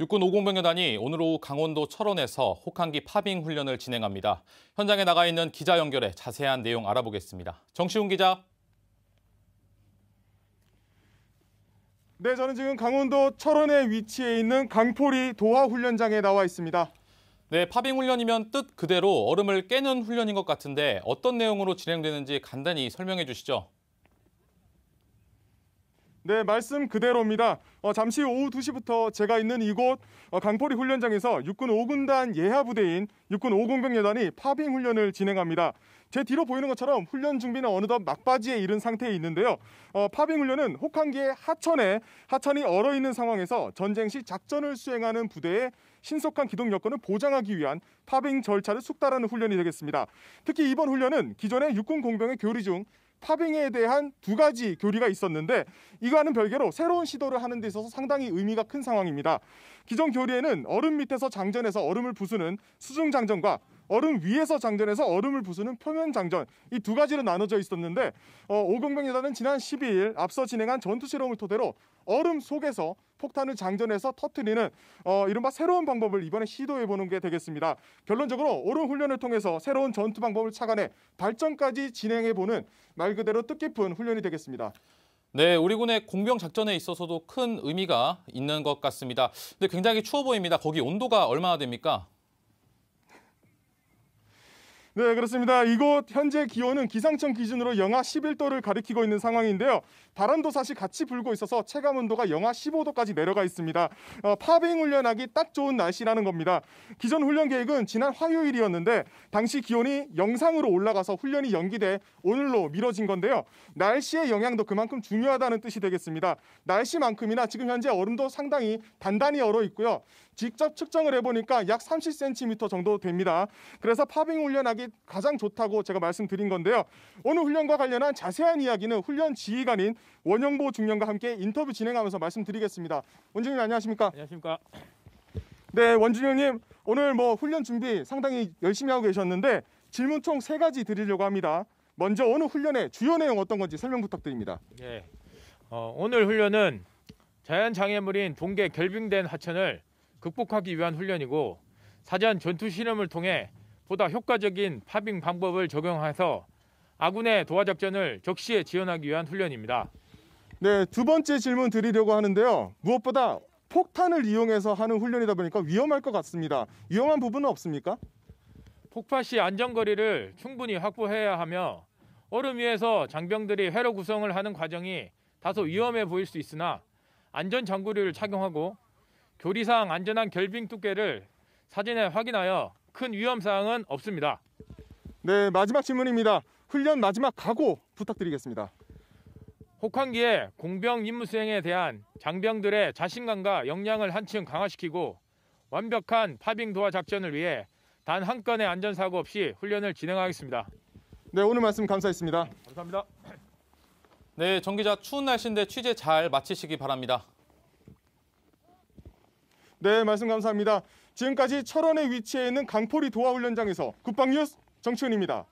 육군 오공병여단이 오늘 오후 강원도 철원에서 혹한기 파빙 훈련을 진행합니다. 현장에 나가 있는 기자 연결해 자세한 내용 알아보겠습니다. 정시훈 기자. 네, 저는 지금 강원도 철원에 위치해 있는 강포리 도화 훈련장에 나와 있습니다. 네, 파빙 훈련이면 뜻 그대로 얼음을 깨는 훈련인 것 같은데 어떤 내용으로 진행되는지 간단히 설명해 주시죠. 네, 말씀 그대로입니다. 어, 잠시 오후 2시부터 제가 있는 이곳 어, 강포리 훈련장에서 육군 5군단 예하 부대인 육군 5공병여단이 파빙 훈련을 진행합니다. 제 뒤로 보이는 것처럼 훈련 준비는 어느덧 막바지에 이른 상태에 있는데요. 어, 파빙 훈련은 혹한기의 하천에 하천이 얼어 있는 상황에서 전쟁 시 작전을 수행하는 부대의 신속한 기동 여건을 보장하기 위한 파빙 절차를 숙달하는 훈련이 되겠습니다. 특히 이번 훈련은 기존의 육군 공병의 교리 중 파빙에 대한 두 가지 교리가 있었는데 이거와는 별개로 새로운 시도를 하는 데 있어서 상당히 의미가 큰 상황입니다. 기존 교리에는 얼음 밑에서 장전해서 얼음을 부수는 수중 장전과 얼음 위에서 장전해서 얼음을 부수는 표면 장전 이 두 가지로 나눠져 있었는데 어, 오공병 여단은 지난 12일 앞서 진행한 전투 실험을 토대로 얼음 속에서 폭탄을 장전해서 터트리는 어, 이른바 새로운 방법을 이번에 시도해 보는 게 되겠습니다. 결론적으로 오른 훈련을 통해서 새로운 전투 방법을 착안해 발전까지 진행해 보는 말 그대로 뜻깊은 훈련이 되겠습니다. 네, 우리 군의 공병 작전에 있어서도 큰 의미가 있는 것 같습니다. 근데 굉장히 추워 보입니다. 거기 온도가 얼마나 됩니까? 네, 그렇습니다. 이곳 현재 기온은 기상청 기준으로 영하 11도를 가리키고 있는 상황인데요. 바람도 사실 같이 불고 있어서 체감 온도가 영하 15도까지 내려가 있습니다. 어, 파빙 훈련하기 딱 좋은 날씨라는 겁니다. 기존 훈련 계획은 지난 화요일이었는데 당시 기온이 영상으로 올라가서 훈련이 연기돼 오늘로 미뤄진 건데요. 날씨의 영향도 그만큼 중요하다는 뜻이 되겠습니다. 날씨만큼이나 지금 현재 얼음도 상당히 단단히 얼어 있고요. 직접 측정을 해보니까 약 30cm 정도 됩니다. 그래서 파빙 훈련하기 가장 좋다고 제가 말씀드린 건데요. 오늘 훈련과 관련한 자세한 이야기는 훈련 지휘관인 원영보 중령과 함께 인터뷰 진행하면서 말씀드리겠습니다. 원중님 안녕하십니까? 안녕하십니까? 네, 원중령님 오늘 뭐 훈련 준비 상당히 열심히 하고 계셨는데 질문 총세 가지 드리려고 합니다. 먼저 오늘 훈련의 주요 내용 어떤 건지 설명 부탁드립니다. 네, 어, 오늘 훈련은 자연 장애물인 동계 결빙된 하천을 극복하기 위한 훈련이고 사전 전투 실험을 통해 보다 효과적인 파빙 방법을 적용해서 아군의 도하 작전을 적시에 지원하기 위한 훈련입니다. 네, 두 번째 질문 드리려고 하는데요. 무엇보다 폭탄을 이용해서 하는 훈련이다 보니까 위험할 것 같습니다. 위험한 부분은 없습니까? 폭파 시 안전거리를 충분히 확보해야 하며 얼음 위에서 장병들이 회로 구성을 하는 과정이 다소 위험해 보일 수 있으나 안전 장구류를 착용하고 교리상 안전한 결빙 두께를 사진에 확인하여 큰 위험사항은 없습니다. 네, 마지막 질문입니다. 훈련 마지막 각오 부탁드리겠습니다. 혹한기에 공병 임무 수행에 대한 장병들의 자신감과 역량을 한층 강화시키고 완벽한 파빙 도화 작전을 위해 단 한 건의 안전사고 없이 훈련을 진행하겠습니다. 네, 오늘 말씀 감사했습니다. 감사합니다. 네, 네, 정기자 추운 날씨인데 취재 잘 마치시기 바랍니다. 네, 말씀 감사합니다. 지금까지 철원에 위치해 있는 강포리 도하훈련장에서 국방뉴스 정치훈입니다.